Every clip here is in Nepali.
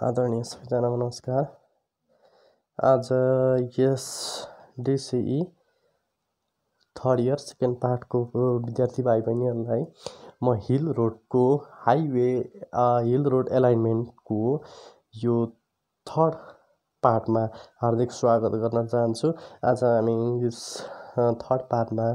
आदरणीय सबैजना नमस्कार आज यस डिसिई थर्ड इयर सेकेन्ड पार्टको विद्यार्थी भाइ बहिनीहरूलाई म हिल रोडको हाइवे हिल रोड एलाइनमेन्टको यो थर्ड पार्टमा हार्दिक स्वागत गर्न चाहन्छु आज हामी यस थर्ड पार्टमा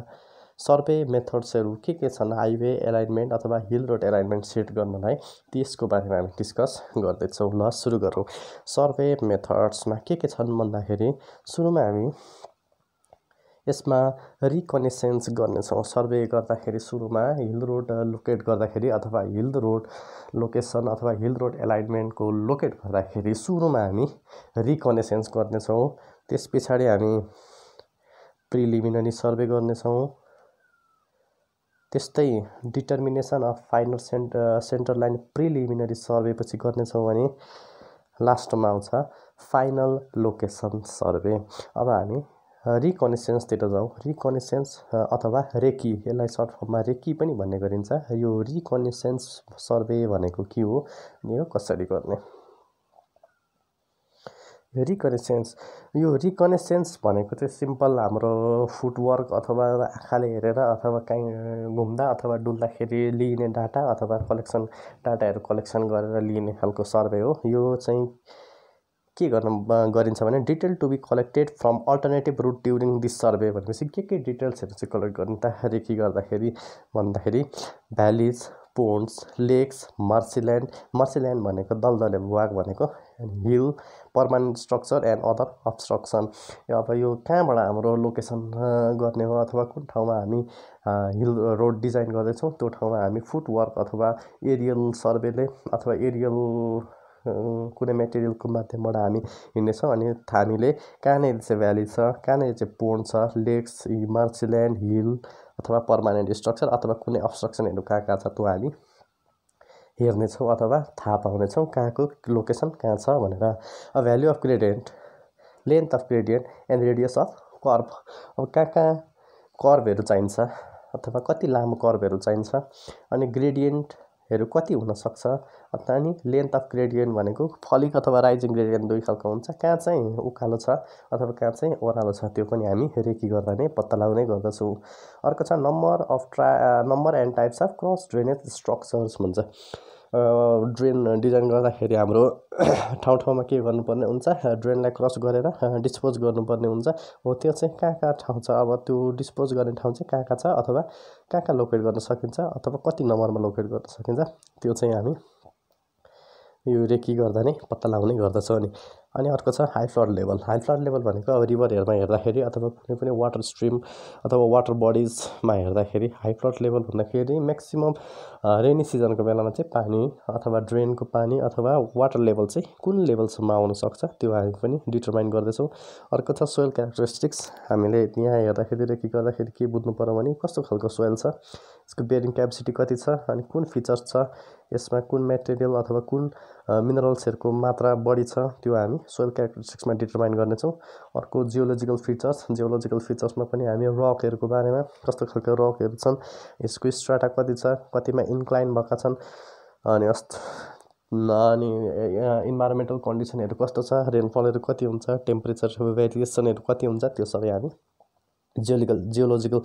सर्वे मेथड्सहरू के के छन् हाइवे एलाइनमेन्ट अथवा हिल रोड एलाइनमेन्ट सेट गर्नलाई त्यसको बारेमा हामी डिस्कस गर्दैछौँ ल सुरु गरौँ सर्वे मेथड्समा के के छन् भन्दाखेरि सुरुमा हामी यसमा रिकनेसेन्स गर्नेछौँ सर्वे गर्दाखेरि सुरुमा हिल रोड लोकेट गर्दाखेरि अथवा हिल रोड लोकेसन अथवा हिल रोड एलाइनमेन्टको लोकेट गर्दाखेरि सुरुमा हामी रिकनेसेन्स गर्नेछौँ त्यस पछाडि हामी प्रिलिमिनरी सर्वे गर्नेछौँ त्यस्तै determination of final cent centre line preliminary survey पछि गर्नेछौँ भने लास्टमा आउँछ फाइनल लोकेसन सर्वे अब हामी रिकनेसेन्सतिर जाउँ रिकनेसेन्स अथवा रेकी यसलाई सर्ट फर्ममा रेकी पनि भन्ने गरिन्छ यो रिकनेसेन्स सर्वे भनेको के हो यो कसरी गर्ने रिकनेसेन्स यो रिकनेसेन्स भनेको चाहिँ सिम्पल हाम्रो फुटवर्क अथवा आँखाले हेरेर अथवा काहीँ घुम्दा अथवा डुल्दाखेरि लिइने डाटा अथवा कलेक्सन डाटाहरू कलेक्सन गरेर लिइने खालको सर्वे हो यो चाहिँ के गर्न गरिन्छ भने detail to be collected from alternative route during this survey भनेपछि के के डिटेल्सहरू चाहिँ कलेक्ट गर्दाखेरि के गर्दाखेरि भन्दाखेरि भ्यालिज पोन्स लेक्स मार्सिल्यान्ड मार्सिल्यान्ड भनेको दलदले भूभाग भनेको hill permanent structure and other obstruction अब यो कहाँबाट हाम्रो लोकेसन गर्ने हो अथवा कुन ठाउँमा हामी हिल रोड डिजाइन गर्दैछौँ त्यो ठाउँमा हामी फुटवर्क अथवा एरियल सर्वेले अथवा एरियल कुनै मेटेरियलको माध्यमबाट हामी हिँड्नेछौँ अनि हामीले कहाँनिर चाहिँ भ्याली छ कहाँनिर चाहिँ पोन्ड छ लेक्स हिमालसिल्यान्ड हिल अथवा पर्मानेन्ट स्ट्रक्चर अथवा कुनै अब्स्ट्रक्सनहरू कहाँ कहाँ छ त्यो हामी हेर्नेछौँ अथवा थाहा पाउनेछौँ कहाँको लोकेसन कहाँ छ भनेर value of gradient length of gradient and radius of curve अब कहाँ कहाँ कर्भहरू चाहिन्छ अथवा कति लामो कर्भहरू चाहिन्छ अनि ग्रेडियन्ट हेरौँ कति हुनसक्छ अनि लेन्थ अफ ग्रेडियन्ट भनेको फलिक अथवा राइजिङ ग्रेडियन्ट दुई खालको हुन्छ कहाँ चाहिँ उकालो छ अथवा कहाँ चाहिँ ओह्रालो छ त्यो पनि हामी रेकी गर्दा नै पत्ता लगाउने गर्दछौँ अर्को छ नम्बर अफ ट्रा number and types of cross drainage structures भन्छ ड्रेन डिजाइन गर्दाखेरि हाम्रो ठाउँ ठाउँमा के गर्नुपर्ने हुन्छ ड्रेनलाई क्रस गरेर डिस्पोज गर्नुपर्ने हुन्छ हो त्यो चाहिँ कहाँ कहाँ ठाउँ छ अब त्यो डिस्पोज गर्ने ठाउँ चाहिँ कहाँ कहाँ छ अथवा कहाँ कहाँ लोकेट गर्न सकिन्छ अथवा कति नम्बरमा लोकेट गर्न सकिन्छ त्यो चाहिँ हामी यो रेकी गर्दा नै पत्ता लगाउने गर्दछौँ अनि अनि अर्को छ high flood level high flood level भनेको अब रिभरहरूमा हेर्दाखेरि अथवा कुनै पनि वाटर स्ट्रिम अथवा वाटर बडिजमा हेर्दाखेरि हाई फ्लड लेभल भन्दाखेरि म्याक्सिमम् रेनी सिजनको बेलामा चाहिँ पानी अथवा ड्रेनको पानी अथवा वाटर लेभल चाहिँ कुन लेभलसम्म सक्छ त्यो हामी पनि डिटर्माइन गर्दैछौँ अर्को छ सोइल क्यारेक्टरिस्टिक्स हामीले यहाँ हेर्दाखेरि रेकी गर्दाखेरि के बुझ्नु पऱ्यो भने कस्तो खालको सोइल छ यसको बेरिङ क्यापेसिटी कति छ अनि कुन फिचर्स छ यसमा कुन मेटेरियल अथवा कुन मिनरल्सहरूको मात्रा बढी छ त्यो हामी सोइल क्यारेक्टरिस्टिक्समा डिटर्माइन गर्नेछौँ अर्को जियोलोजिकल फिचर्स जियोलोजिकल फिचर्समा पनि हामी रकहरूको बारेमा कस्तो खालको रकहरू छन् यसको स्ट्राटा कति छ कतिमा इन्क्लाइन भएका छन् अनि अस् अनि इन्भाइरोमेन्टल कन्डिसनहरू कस्तो छ रेनफलहरू कति हुन्छ टेम्परेचर भेरिएसनहरू कति हुन्छ त्यो सबै हामी जियोलिकल जियोलोजिकल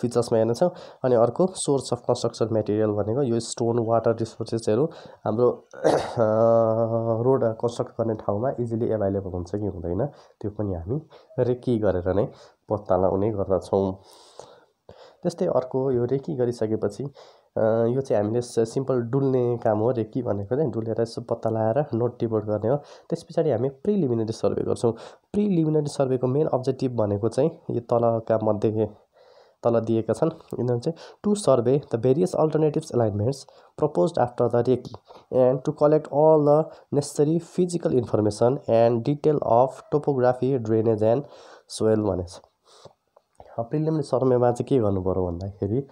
फिचर्समा हेर्नेछौँ अनि अर्को सोर्स अफ कन्स्ट्रक्सन मेटेरियल भनेको यो स्टोन वाटर रिसोर्सेसहरू हाम्रो रोड कन्स्ट्रक्ट गर्ने ठाउँमा इजिली एभाइलेबल हुन्छ कि हुँदैन त्यो पनि हामी रेकी गरेर नै पत्ता लगाउने गर्दछौँ त्यस्तै अर्को यो रेकी गरिसकेपछि यो चाहिँ हामीले सिम्पल डुल्ने काम हो अरे कि भनेको चाहिँ डुलेर यसो पत्ता लगाएर नोट डिपोर्ट गर्ने हो त्यस पछाडि हामी प्रिलिमिनेरी सर्भे गर्छौँ प्रिलिमिनेरी सर्भेको मेन अब्जेक्टिभ भनेको चाहिँ यो तलका मध्ये तल दिएका छन् यिनीहरू चाहिँ to survey the various alternatives alignments propose after the recce and to collect all the necessary physical information and detail of topography drainage and soil भनेछ प्रिलिमिनेरी सर्भेमा चाहिँ के गर्नु पऱ्यो भन्दाखेरि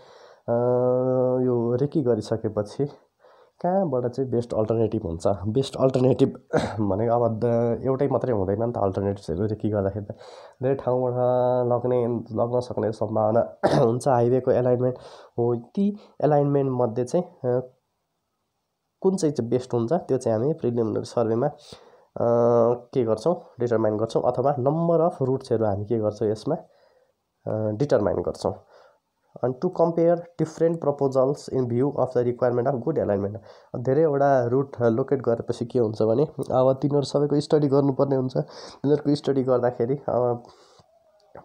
यो रेकी गरिसकेपछि कहाँबाट चाहिँ बेस्ट अल्टरनेटिभ हुन्छ बेस्ट अल्टरनेटिभ भनेको अब एउटै मात्रै हुँदैन नि त अल्टरनेटिभ्सहरू रेकी गर्दाखेरि त धेरै ठाउँबाट लग्ने लग्न सक्ने सम्भावना हुन्छ हाइवेको एलाइनमेन्ट हो ती एलाइनमेन्टमध्ये चाहिँ कुन चाहिँ चाहिँ बेस्ट हुन्छ त्यो चाहिँ हामी प्रिलिमिनरी सर्वेमा के गर्छौँ डिटरमाइन गर्छौँ अथवा नम्बर अफ रुट्सहरू हामी के गर्छौँ यसमा डिटरमाइन गर्छौँ अनि to compare different proposals in view of the requirement of good alignment धेरैवटा रुट लोकेट गरेपछि के हुन्छ भने अब तिनीहरू सबैको स्टडी गर्नुपर्ने हुन्छ तिनीहरूको स्टडी गर्दाखेरि अब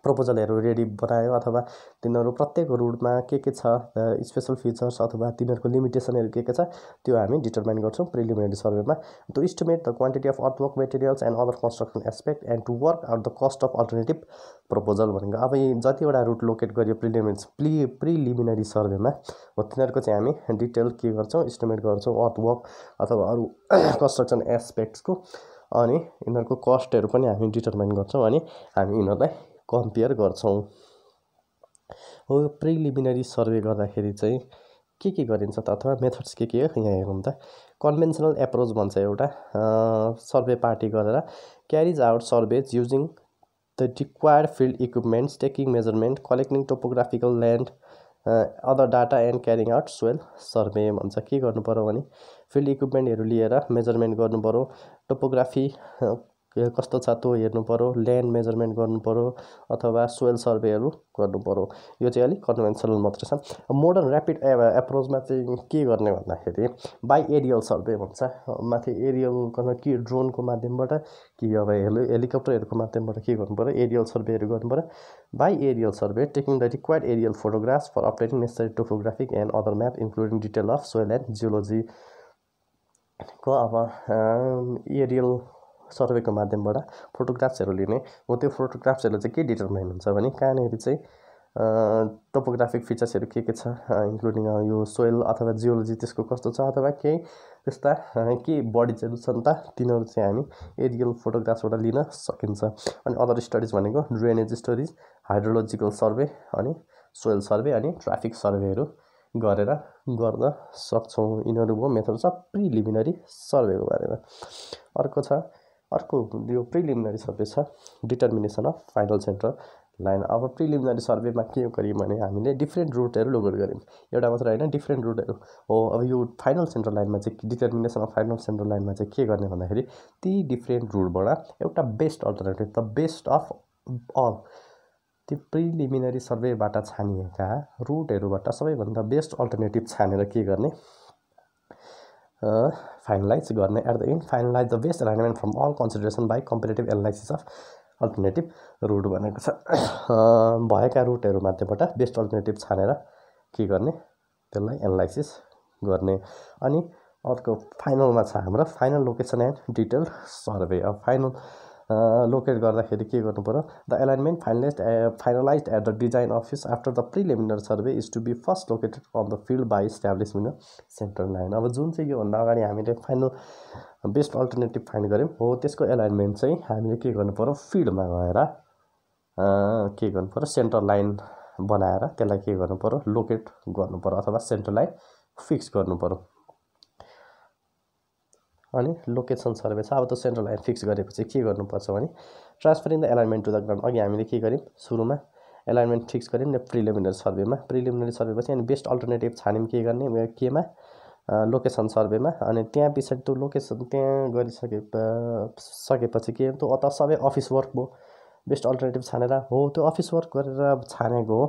प्रपोजलहरू रेडी बनायो अथवा तिनीहरू प्रत्येक रुटमा के के छ स्पेसल फिचर्स अथवा तिनीहरूको लिमिटेसनहरू के के छ त्यो हामी डिटर्माइन गर्छौँ प्रिलिमिनेरी सर्भेमा to estimate the quantity of earthwork materials and other construction aspect and to work out the cost of alternative proposal भनेको अब यी जतिवटा रुट लोकेट गरियो प्रिलिमिनेस प्रि प्रिलिमिनरी सर्भेमा हो तिनीहरूको चाहिँ हामी डिटेल के गर्छौँ इस्टिमेट गर्छौँ अर्थवर्क अथवा अरू कन्स्ट्रक्सन एस्पेक्ट्सको अनि यिनीहरूको कस्टहरू पनि हामी डिटर्माइन गर्छौँ अनि हामी यिनीहरूलाई कम्पेयर गर्छौँ हो प्रिलिमिनरी सर्वे गर्दाखेरि चाहिँ के के गरिन्छ त अथवा मेथड्स के के हो यहाँ हेरौँ त कन्भेन्सनल एप्रोच भन्छ एउटा सर्वे पार्टी गरेर carries out surveys using the required field equipments taking measurement collecting topographical land other data and carrying out soil survey भन्छ के गर्नु पऱ्यो भने फिल्ड इक्विपमेन्टहरू लिएर मेजरमेन्ट गर्नुपऱ्यो टोपोग्राफी कस्तो छ त्यो हेर्नु पऱ्यो ल्यान्ड मेजरमेन्ट गर्नुपऱ्यो अथवा सोइल गर्नु गर्नुपऱ्यो यो चाहिँ अलिक कन्भेन्सनल मात्रै छ मोडर्न ऱ्यापिड एप्रोचमा चाहिँ के गर्ने भन्दाखेरि बाई एरियल सर्भे भन्छ माथि एरियल कि ड्रोनको माध्यमबाट कि अब हेलि हेलिकप्टरहरूको माध्यमबाट के गर्नु पऱ्यो एरियल सर्भेहरू गर्नु पऱ्यो by aerial survey taking the required aerial photographs for updating necessary topographic and other map including detail of soil and geology को अब एरियल सर्वेको माध्यमबाट फोटोग्राफ्सहरू लिने हो त्यो फोटोग्राफ्सहरू चाहिँ के डिटर्माइन हुन्छ भने कहाँनिर चाहिँ टोपोग्राफिक फिचर्सहरू के के छ इन्क्लुडिङ यो सोइल अथवा जियोलोजी त्यसको कस्तो छ अथवा केही त्यस्ता केही बडिजहरू छन् त तिनीहरू चाहिँ हामी एरियल फोटोग्राफ्सबाट लिन सकिन्छ अनि अदर स्टडिज भनेको ड्रेनेज स्टडिज हाइड्रोलोजिकल सर्वे अनि सोइल सर्वे अनि ट्राफिक सर्वेहरू गरेर गर्न सक्छौँ यिनीहरू भयो मेथड छ प्रिलिमिनरी सर्वेको बारेमा अर्को छ अर्को यो प्रिलिमिनरी सर्वे छ determination of final central line अब प्रिलिमिनरी सर्वेमा के गऱ्यौँ भने हामीले डिफ्रेन्ट रुटहरू लोगोड गऱ्यौँ एउटा मात्र होइन डिफ्रेन्ट रुटहरू हो अब यो फाइनल सेन्ट्रल लाइनमा चाहिँ डिटर्मिनेसन अफ फाइनल सेन्ट्रल लाइनमा चाहिँ के गर्ने भन्दाखेरि ती डिफ्रेन्ट रुटबाट एउटा best alternative the best of all ती प्रिलिमिनरी सर्वेबाट छानिएका रुटहरूबाट सबैभन्दा बेस्ट अल्टरनेटिभ छानेर के गर्ने फाइनलाइज गर्ने at the end finalise the best alignment from all consideration by comparative analysis of alternative route भनेको छ uh, भएका रुटहरू माध्यमबाट बेस्ट अल्टरनेटिभ छानेर के गर्ने त्यसलाई एनालाइसिस गर्ने अनि अर्को फाइनलमा छ हाम्रो final location and detail survey अब फाइनल लोकेट गर्दाखेरि के गर्नु पऱ्यो the alignment finalise finalise at the design office after the preliminary survey is to be first located on the field by establishment centre line अब जुन चाहिँ योभन्दा अगाडि हामीले फाइनल बेस्ट अल्टरनेटिभ फाइन्ड गऱ्यौँ हो त्यसको एलाइनमेन्ट चाहिँ हामीले के गर्नु पऱ्यो फिल्डमा गएर के गर्नु पऱ्यो सेन्ट्रल लाइन बनाएर त्यसलाई के गर्नु पऱ्यो लोकेट गर्नु पऱ्यो अथवा सेन्ट्रल लाइन फिक्स गर्नु पऱ्यो अनि लोकेसन सर्वे छ अब त्यो सेन्ट्रल लाइन फिक्स गरेपछि के गर्नुपर्छ भने transferring the alignment to the ground अघि हामीले के गऱ्यौँ सुरुमा एलाइनमेन्ट फिक्स गऱ्यौँ प्रिलिमिनरी सर्वेमा प्रिलिमिनरी सर्भेपछि अनि बेस्ट अल्टरनेटिभ छान्यौँ के गर्ने केमा लोकेसन सर्वेमा अनि त्यहाँ पछाडि त्यो लोकेसन त्यहाँ गरिसके सकेपछि के त्यो अत सबै अफिस वर्क भयो बेस्ट अल्टरनेटिभ छानेर हो त्यो अफिस वर्क गरेर छानेको हो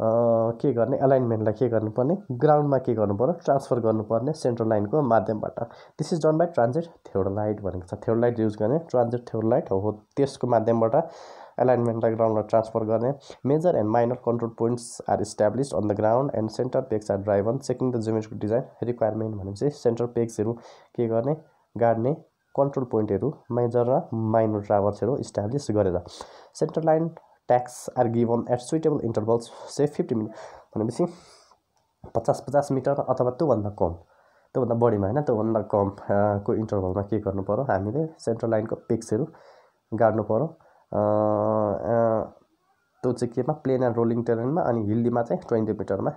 के गर्ने एलाइनमेन्टलाई के गर्नुपर्ने ग्राउन्डमा के गर्नु पर्यो ट्रान्सफर गर्नुपर्ने सेन्ट्रल लाइनको माध्यमबाट this is done by transit theodolite भनेको छ थ्योडोलाइट युज गर्ने ट्रान्जिट लाइट हो त्यसको माध्यमबाट एलाइनमेन्टलाई ग्राउन्डलाई ट्रान्सफर गर्ने major and minor control points are establish on the ground and centre pegs are driven checking the जुमेटको डिजाइन रिक्वायरमेन्ट भनेपछि सेन्टर पेक्सहरू के गर्ने गाड्ने कन्ट्रोल पोइन्टहरू मेजर र माइनर ट्राभल्सहरू इस्टाब्लिस गरेर centre line tacks are given at suitable intervals say fifty minute भनेपछि पचास पचास मिटर अथवा त्योभन्दा कम त्योभन्दा बढीमा होइन त्योभन्दा कम को इन्टरभलमा के गर्नु पऱ्यो हामीले सेन्ट्रल लाइनको पिक्सहरू गाड्नु पऱ्यो त्यो चाहिँ केमा प्लेन एन्ड रोलिङ टेरेनमा अनि हिल्लीमा चाहिँ ट्वेन्टी मिटरमा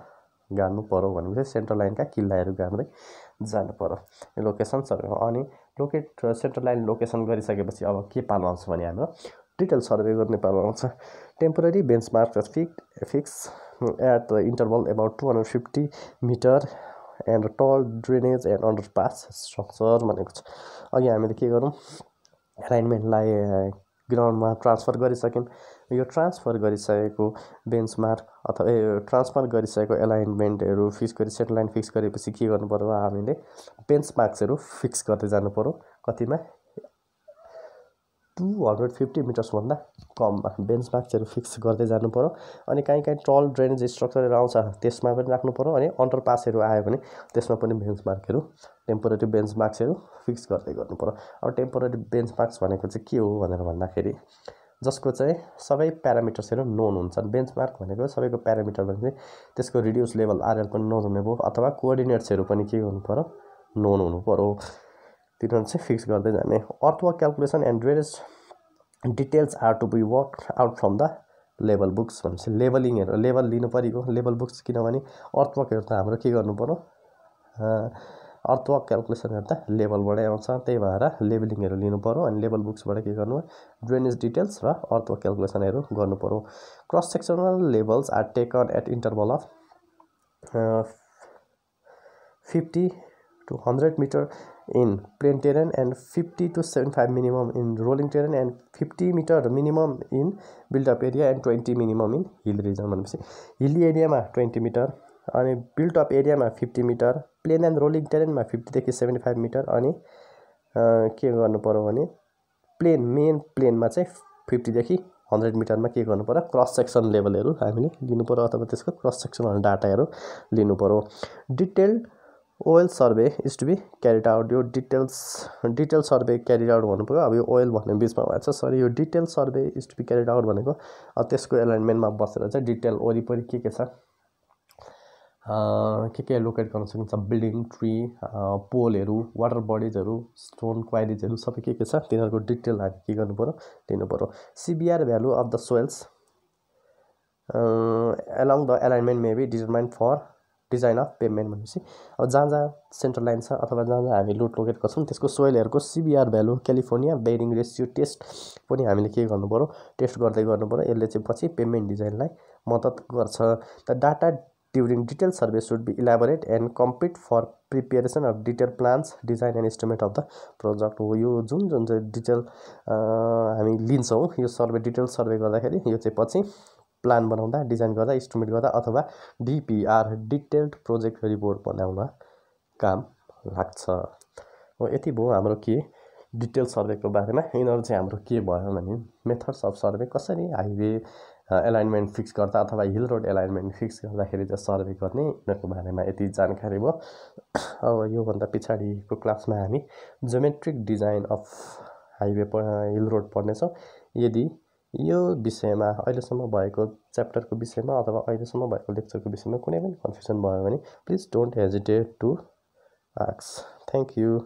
गाड्नु पऱ्यो भनेपछि सेन्ट्रल लाइनका किल्लाहरू गाड्दै जानु पऱ्यो लोकेसन सर्वे अनि लोकेट सेन्ट्रल लाइन लोकेसन गरिसकेपछि अब के पाल्नु आउँछ भने हाम्रो डिटेल सर्वे गर्ने पालो आउँछ temporary bench mark fix fix at the interval about two hundred fifty metre and tall drainage and underpass structure भनेको छ अघि हामीले के गरौँ एलाइनमेन्टलाई ग्राउन्डमा ट्रान्सफर गरिसक्यौँ यो ट्रान्सफर गरिसकेको बेन्चमार्क अथवा ट्रान्सफर गरिसकेको एलाइनमेन्टहरू फिक्स गरी सेटलाइन फिक्स गरेपछि के गर्नु पऱ्यो हामीले बेन्चमार्क्सहरू फिक्स गर्दै जानु पऱ्यो कतिमा टु हन्ड्रेड फिफ्टी मिटर्सभन्दा कममा बेन्च मार्क्सहरू फिक्स गर्दै जानु पऱ्यो अनि काहीँ काहीँ टल ड्रेनेज स्ट्रक्चरहरू आउँछ त्यसमा पनि राख्नु पऱ्यो अनि अन्डर पासहरू आयो भने त्यसमा पनि बेन्च मार्कहरू टेम्पोरेरी बेन्च मार्क्सहरू फिक्स गर्दै गर्नु पऱ्यो अब टेम्पोरेरी बेन्च मार्क्स भनेको चाहिँ के हो भनेर भन्दाखेरि जसको चाहिँ सबै प्यारामिटर्सहरू नोन हुन्छन् बेन्चमार्क भनेको सबैको प्यारामिटर भने चाहिँ त्यसको रिड्युस लेभल आरएल पनि नोन हुने भयो अथवा कोअर्डिनेट्सहरू पनि के हुनु पऱ्यो नोन हुनु पऱ्यो तिनीहरू चाहिँ फिक्स गर्दै जाने earthwork calculation and drainage details are to be work out from the level books भनेपछि लेभलिङहरू लेभल लिनु परेको लेभल बुक्स किनभने अर्थवर्कहरू त हाम्रो के गर्नु पऱ्यो अर्थवर्क क्यालकुलेसनहरू त लेभलबाटै आउँछ त्यही भएर लेभलिङहरू लिनु पऱ्यो अनि लेभल बुक्सबाट के गर्नु ड्रेनेज डिटेल्स र अर्थवर्क क्यालकुलेसनहरू गर्नु पऱ्यो cross sectional levels are taken at interval of fifty to 100 metre in plain terrain and 50 to 75 five minimum in rolling terrain 50 fifty metre minimum in built up area and 20 minimum in hill region भनेपछि हिल्ली एरियामा ट्वेन्टी मिटर अनि बिल्ट अप एरियामा fifty metre plain and rolling टेरेनमा फिफ्टीदेखि सेभेन्टी फाइभ मिटर अनि के गर्नु पऱ्यो भने प्लेन मेन प्लेनमा चाहिँ फिफ्टीदेखि हन्ड्रेड मिटरमा के गर्नु पऱ्यो क्रस सेक्सन लेभलहरू हामीले लिनु पऱ्यो अथवा त्यसको क्रस सेक्सनल डाटाहरू लिनु पऱ्यो detailed soil survey is to be carried out यो details detail survey carried out भन्नुभयो अब यो ओयल भन्ने बिचमा भएको छ सरी यो detail survey is to be carried out भनेको त्यसको एलाइनमेन्टमा बसेर चाहिँ डिटेल वरिपरि के के छ के के लोकेट गर्न सकिन्छ बिल्डिङ ट्री पोलहरू वाटर बडिजहरू स्टोन क्वारिजहरू सबै के के छ तिनीहरूको डिटेल हामी के गर्नु पऱ्यो लिनु पऱ्यो C B R value of the soils along the alignment may be determined for design of pavement भनेपछि अब जहाँ जहाँ सेन्ट्रल लाइन छ अथवा जहाँ जहाँ हामी लुट लोकेट छौँ त्यसको सोइलहरूको C B R value California bearing ratio test पनि हामीले के गर्नु पऱ्यो टेस्ट गर्दै गर्नु पऱ्यो यसले चाहिँ पछि पेमेन्ट डिजाइनलाई मद्दत गर्छ त data during detail survey should be elaborate and complete for preparation of detail plans design and estimate of the project हो यो जुन जुन चाहिँ डिटेल हामी लिन्छौँ यो सर्वे डिटेल सर्भे गर्दाखेरि यो चाहिँ पछि प्लान बनाउँदा डिजाइन गर्दा इस्टिमेट गर्दा अथवा डिपिआर डिटेल्ड प्रोजेक्ट रिपोर्ट बनाउन काम लाग्छ हो यति भयो हाम्रो के डिटेल सर्वेको बारेमा यिनीहरू चाहिँ हाम्रो के भयो भने मेथड्स अफ सर्वे कसरी हाइवे एलाइनमेन्ट फिक्स गर्दा अथवा हिल रोड एलाइनमेन्ट फिक्स गर्दाखेरि चाहिँ सर्वे गर्ने यिनीहरूको बारेमा यति जानकारी भयो अब योभन्दा पछाडिको क्लासमा हामी geometric design of highway hill road पढ्नेछौँ यदि यो विषयमा अहिलेसम्म भएको च्याप्टरको विषयमा अथवा अहिलेसम्म भएको लेक्चरको विषयमा कुनै पनि कन्फ्युजन भयो भने प्लिज डोन्ट हेजिटेट टु आक्स थ्याङ्क यू